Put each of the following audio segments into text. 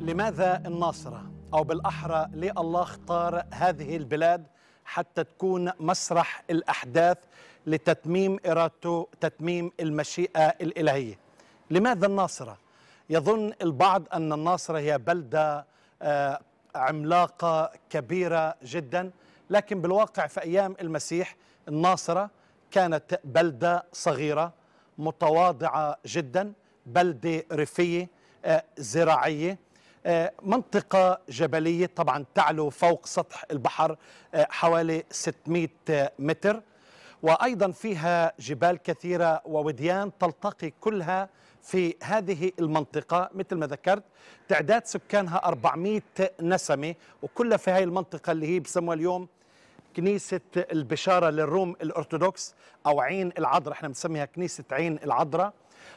لماذا الناصرة؟ أو بالأحرى ليه الله اختار هذه البلاد حتى تكون مسرح الأحداث لتتميم إرادته تتميم المشيئة الإلهية لماذا الناصرة؟ يظن البعض أن الناصرة هي بلدة آه، عملاقة كبيرة جدا لكن بالواقع في أيام المسيح الناصرة كانت بلدة صغيرة متواضعة جدا بلدة ريفية آه، زراعية آه، منطقة جبلية طبعا تعلو فوق سطح البحر آه، حوالي 600 متر وأيضا فيها جبال كثيرة ووديان تلتقي كلها في هذه المنطقة مثل ما ذكرت تعداد سكانها 400 نسمة وكلها في هذه المنطقة اللي هي بسموها اليوم كنيسة البشارة للروم الأرثوذكس أو عين العذراء احنا بنسميها كنيسة عين العذراء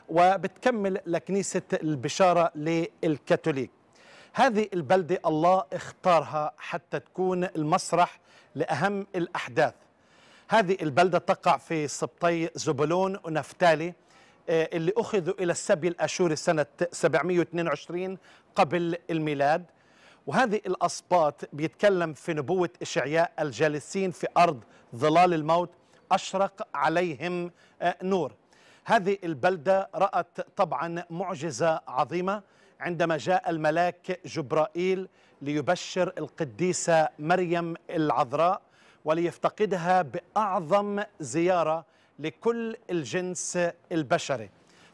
وبتكمل لكنيسة البشارة للكاثوليك هذه البلدة الله اختارها حتى تكون المسرح لأهم الأحداث هذه البلدة تقع في سبطي زبلون ونفتالي آه، اللي أخذوا إلى السبي الأشوري سنة 722 قبل الميلاد وهذه الأسباط بيتكلم في نبوة إشعياء الجالسين في أرض ظلال الموت أشرق عليهم آه، نور هذه البلدة رأت طبعا معجزة عظيمة عندما جاء الملاك جبرائيل ليبشر القديسة مريم العذراء وليفتقدها بأعظم زيارة لكل الجنس البشري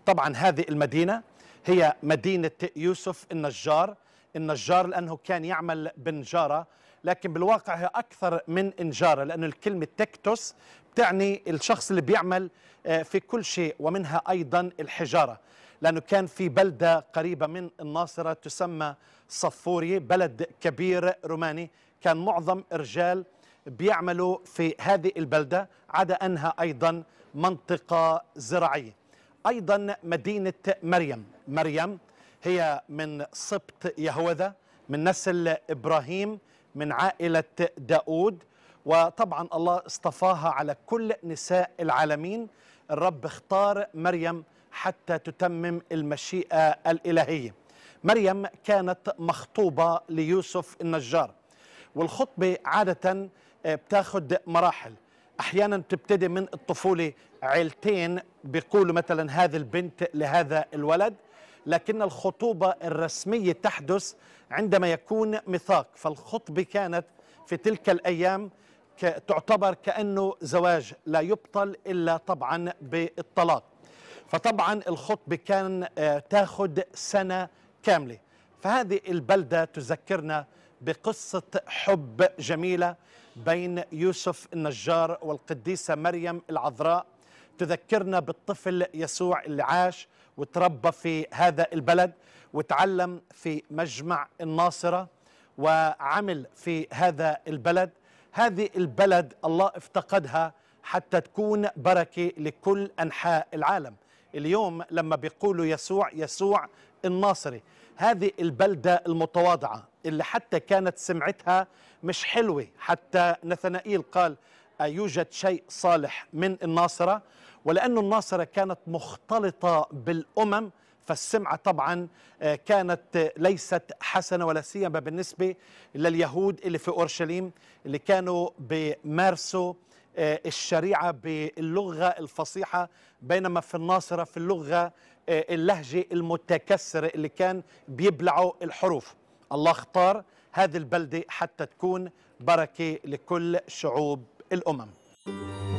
طبعا هذه المدينة هي مدينة يوسف النجار النجار لأنه كان يعمل بنجارة لكن بالواقع هي أكثر من إنجارة لأنه الكلمة تكتوس بتعني الشخص اللي بيعمل آه، في كل شيء ومنها أيضا الحجارة لأنه كان في بلدة قريبة من الناصرة تسمى صفوري بلد كبير روماني كان معظم الرجال بيعملوا في هذه البلدة عدا أنها أيضا منطقة زراعية أيضا مدينة مريم مريم هي من سبط يهوذا من نسل إبراهيم من عائلة داود وطبعا الله اصطفاها على كل نساء العالمين الرب اختار مريم حتى تتمم المشيئة الإلهية مريم كانت مخطوبة ليوسف النجار والخطبة عادة آه، بتاخد مراحل أحيانا بتبتدي من الطفولة عيلتين بيقولوا مثلا هذه البنت لهذا الولد لكن الخطوبة الرسمية تحدث عندما يكون ميثاق فالخطبة كانت في تلك الأيام تعتبر كأنه زواج لا يبطل إلا طبعا بالطلاق فطبعا الخطب كان آه، تاخد سنة كاملة فهذه البلدة تذكرنا بقصة حب جميلة بين يوسف النجار والقديسة مريم العذراء تذكرنا بالطفل يسوع اللي عاش وتربى في هذا البلد وتعلم في مجمع الناصرة وعمل في هذا البلد هذه البلد الله افتقدها حتى تكون بركة لكل أنحاء العالم اليوم لما بيقولوا يسوع يسوع الناصري هذه البلدة المتواضعة اللي حتى كانت سمعتها مش حلوة حتى نثنائيل قال أيوجد شيء صالح من الناصرة ولأن الناصرة كانت مختلطة بالأمم فالسمعة طبعا آه، كانت ليست حسنة ولا سيما بالنسبة لليهود اللي في أورشليم اللي كانوا بمارسوا آه، الشريعة باللغة الفصيحة بينما في الناصرة في اللغة آه، اللهجة المتكسرة اللي كان بيبلعوا الحروف الله اختار هذه البلدة حتى تكون بركة لكل شعوب الأمم